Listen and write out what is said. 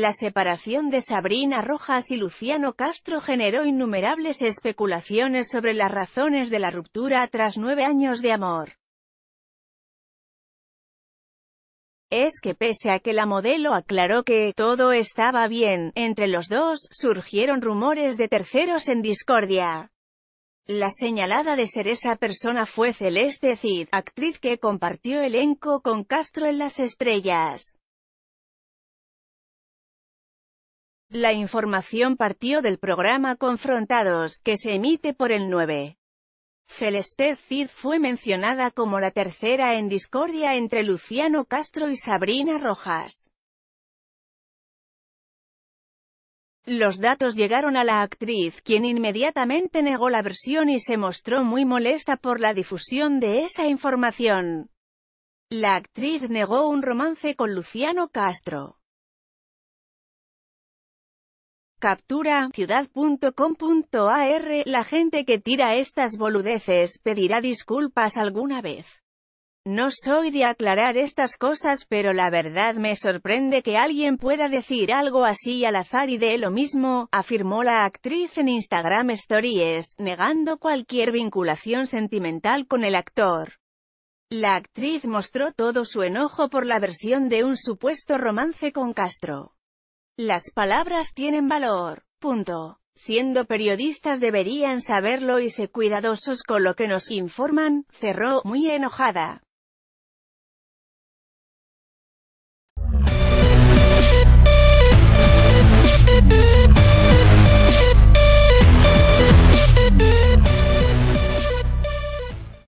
La separación de Sabrina Rojas y Luciano Castro generó innumerables especulaciones sobre las razones de la ruptura tras nueve años de amor. es que pese a que la modelo aclaró que todo estaba bien, entre los dos surgieron rumores de terceros en discordia. La señalada de ser esa persona fue Celeste Cid, actriz que compartió elenco con Castro en Las Estrellas. La información partió del programa Confrontados, que se emite por el 9. Celeste Cid fue mencionada como la tercera en discordia entre Luciano Castro y Sabrina Rojas. Los datos llegaron a la actriz, quien inmediatamente negó la versión y se mostró muy molesta por la difusión de esa información. La actriz negó un romance con Luciano Castro. Captura, ciudad.com.ar La gente que tira estas boludeces, pedirá disculpas alguna vez. No soy de aclarar estas cosas pero la verdad me sorprende que alguien pueda decir algo así al azar y de lo mismo, afirmó la actriz en Instagram Stories, negando cualquier vinculación sentimental con el actor. La actriz mostró todo su enojo por la versión de un supuesto romance con Castro. Las palabras tienen valor. Punto. Siendo periodistas deberían saberlo y ser cuidadosos con lo que nos informan, cerró, muy enojada.